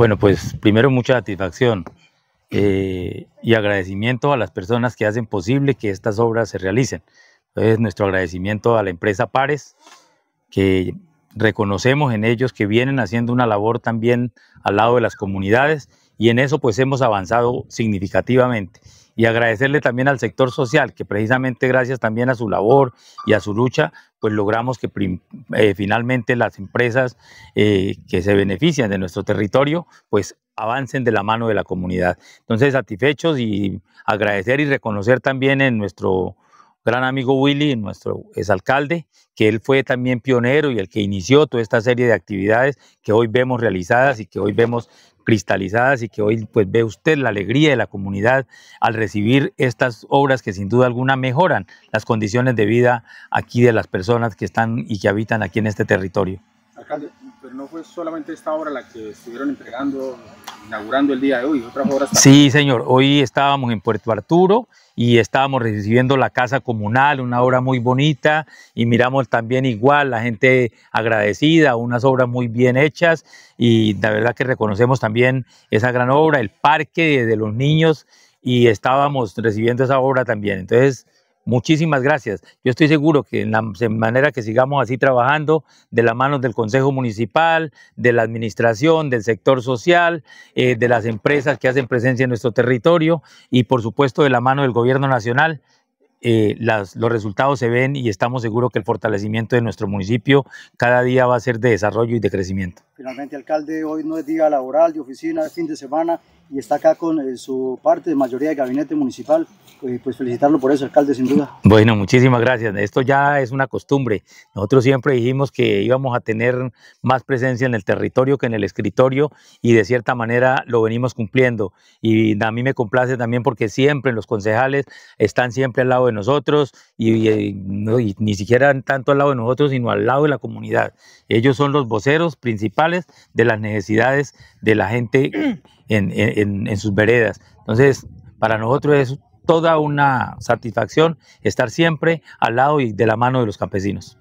Bueno, pues primero mucha satisfacción eh, y agradecimiento a las personas que hacen posible que estas obras se realicen. Entonces, nuestro agradecimiento a la empresa Pares, que reconocemos en ellos que vienen haciendo una labor también al lado de las comunidades y en eso pues hemos avanzado significativamente y agradecerle también al sector social, que precisamente gracias también a su labor y a su lucha, pues logramos que eh, finalmente las empresas eh, que se benefician de nuestro territorio, pues avancen de la mano de la comunidad. Entonces, satisfechos y agradecer y reconocer también en nuestro gran amigo Willy, nuestro exalcalde, que él fue también pionero y el que inició toda esta serie de actividades que hoy vemos realizadas y que hoy vemos cristalizadas y que hoy pues ve usted la alegría de la comunidad al recibir estas obras que sin duda alguna mejoran las condiciones de vida aquí de las personas que están y que habitan aquí en este territorio. Alcalde, pero no fue solamente esta obra la que estuvieron entregando inaugurando el día de hoy, otras Sí, señor, hoy estábamos en Puerto Arturo y estábamos recibiendo la casa comunal, una obra muy bonita, y miramos también igual la gente agradecida, unas obras muy bien hechas, y la verdad que reconocemos también esa gran obra, el parque de los niños, y estábamos recibiendo esa obra también. Entonces, Muchísimas gracias. Yo estoy seguro que en la manera que sigamos así trabajando, de la mano del Consejo Municipal, de la Administración, del sector social, eh, de las empresas que hacen presencia en nuestro territorio y por supuesto de la mano del Gobierno Nacional, eh, los resultados se ven y estamos seguros que el fortalecimiento de nuestro municipio cada día va a ser de desarrollo y de crecimiento. Finalmente, alcalde, hoy no es día laboral de oficina, es fin de semana y está acá con eh, su parte, de mayoría de gabinete municipal. Eh, pues felicitarlo por eso, alcalde, sin duda. Bueno, muchísimas gracias. Esto ya es una costumbre. Nosotros siempre dijimos que íbamos a tener más presencia en el territorio que en el escritorio y de cierta manera lo venimos cumpliendo. Y a mí me complace también porque siempre los concejales están siempre al lado de nosotros y, y eh, ni siquiera tanto al lado de nosotros, sino al lado de la comunidad. Ellos son los voceros principales de las necesidades de la gente en, sus veredas. Entonces, para nosotros es toda una satisfacción estar siempre al lado y de la mano de los campesinos.